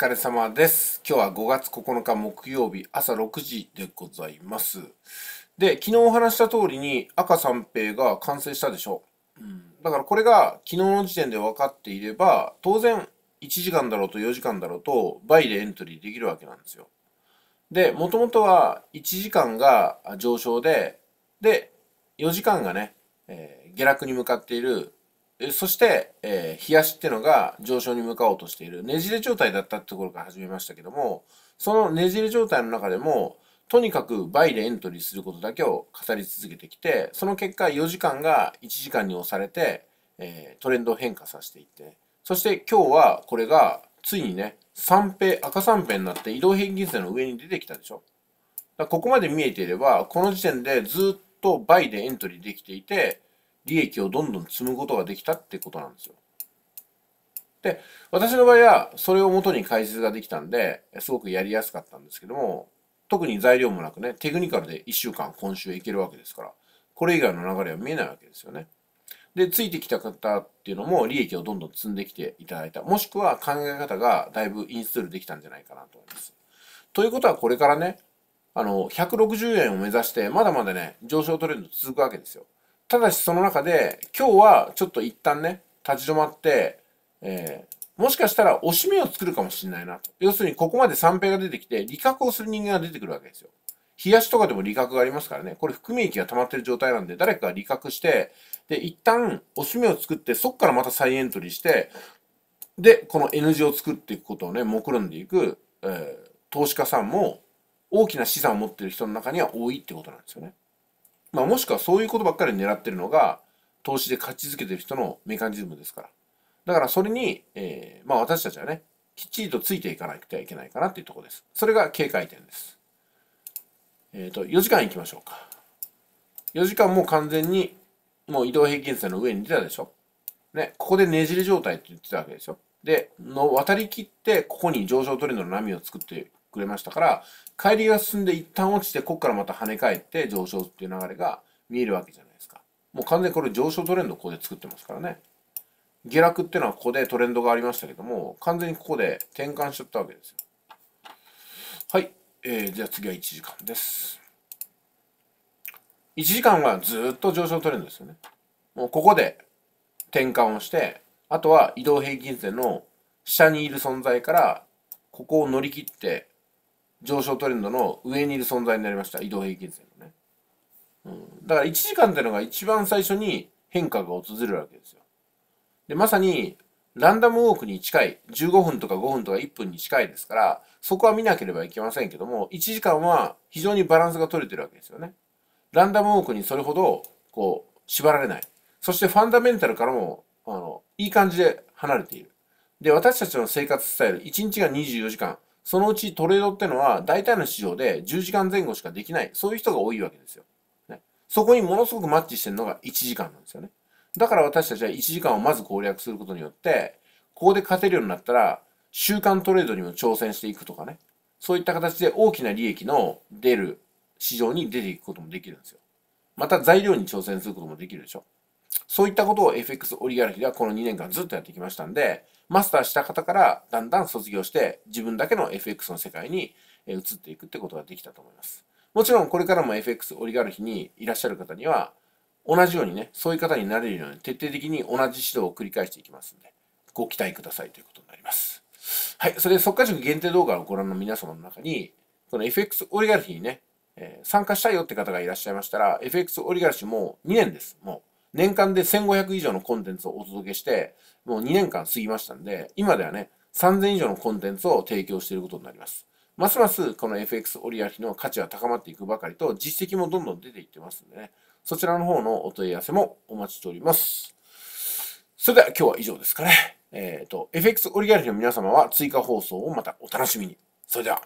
疲れ様です。今日は5月9日木曜日朝6時でございます。で、昨日お話した通りに赤三平が完成したでしょう。うん、だからこれが昨日の時点で分かっていれば、当然1時間だろうと4時間だろうと倍でエントリーできるわけなんですよ。で、もともとは1時間が上昇で、で、4時間がね、えー、下落に向かっているそして、えー、冷やしっていうのが上昇に向かおうとしている。ねじれ状態だったってところから始めましたけども、そのねじれ状態の中でも、とにかく倍でエントリーすることだけを語り続けてきて、その結果4時間が1時間に押されて、えー、トレンドを変化させていって、そして今日はこれがついにね、三平、赤三平になって移動平均線の上に出てきたでしょ。ここまで見えていれば、この時点でずっと倍でエントリーできていて、利益をどんどん積むことができたってことなんですよ。で、私の場合は、それを元に解説ができたんで、すごくやりやすかったんですけども、特に材料もなくね、テクニカルで1週間今週いけるわけですから、これ以外の流れは見えないわけですよね。で、ついてきた方っていうのも利益をどんどん積んできていただいた。もしくは考え方がだいぶインストールできたんじゃないかなと思います。ということはこれからね、あの、160円を目指して、まだまだね、上昇トレンド続くわけですよ。ただしその中で、今日はちょっと一旦ね、立ち止まって、えー、もしかしたら押し目を作るかもしれないなと。要するにここまで三平が出てきて、利確をする人間が出てくるわけですよ。冷やしとかでも利確がありますからね。これ含み益が溜まってる状態なんで、誰かが利確して、で、一旦押し目を作って、そこからまた再エントリーして、で、この N 字を作っていくことをね、目論んでいく、えー、投資家さんも大きな資産を持ってる人の中には多いってことなんですよね。まあ、もしくはそういうことばっかり狙ってるのが、投資で勝ち続けてる人のメカニズムですから。だからそれに、えー、まあ私たちはね、きっちりとついていかなくてはいけないかなっていうところです。それが警戒点です。えっ、ー、と、4時間いきましょうか。4時間もう完全に、もう移動平均線の上に出たでしょ。ね、ここでねじれ状態って言ってたわけでしょ。で、の渡り切って、ここに上昇トレンドの波を作ってくれましたから、帰りが進んで一旦落ちて、ここからまた跳ね返って上昇っていう流れが見えるわけじゃないですか。もう完全にこれ上昇トレンドをここで作ってますからね。下落っていうのはここでトレンドがありましたけども、完全にここで転換しちゃったわけですよ。はい。えー、じゃあ次は1時間です。1時間はずっと上昇トレンドですよね。もうここで転換をして、あとは移動平均線の下にいる存在から、ここを乗り切って上昇トレンドの上にいる存在になりました。移動平均線のね。うん。だから1時間っていうのが一番最初に変化が訪れるわけですよ。で、まさに、ランダムウォークに近い、15分とか5分とか1分に近いですから、そこは見なければいけませんけども、1時間は非常にバランスが取れてるわけですよね。ランダムウォークにそれほど、こう、縛られない。そしてファンダメンタルからも、あの、いい感じで離れている。で、私たちの生活スタイル、1日が24時間、そのうちトレードってのは大体の市場で10時間前後しかできない、そういう人が多いわけですよ。ね、そこにものすごくマッチしてるのが1時間なんですよね。だから私たちは1時間をまず攻略することによって、ここで勝てるようになったら、週間トレードにも挑戦していくとかね。そういった形で大きな利益の出る市場に出ていくこともできるんですよ。また材料に挑戦することもできるでしょ。そういったことを FX オリガルヒではこの2年間ずっとやってきましたんで、マスターした方からだんだん卒業して自分だけの FX の世界に移っていくってことができたと思います。もちろんこれからも FX オリガルヒにいらっしゃる方には、同じようにね、そういう方になれるように徹底的に同じ指導を繰り返していきますんで、ご期待くださいということになります。はい、それで即価塾限定動画をご覧の皆様の中に、この FX オリガルヒにね、え参加したいよって方がいらっしゃいましたら、FX オリガルヒも2年です、もう。年間で1500以上のコンテンツをお届けして、もう2年間過ぎましたんで、今ではね、3000以上のコンテンツを提供していることになります。ますますこの FX 折りいの価値は高まっていくばかりと、実績もどんどん出ていってますんでね、そちらの方のお問い合わせもお待ちしております。それでは今日は以上ですかね。えっ、ー、と、FX 折り明の皆様は追加放送をまたお楽しみに。それでは。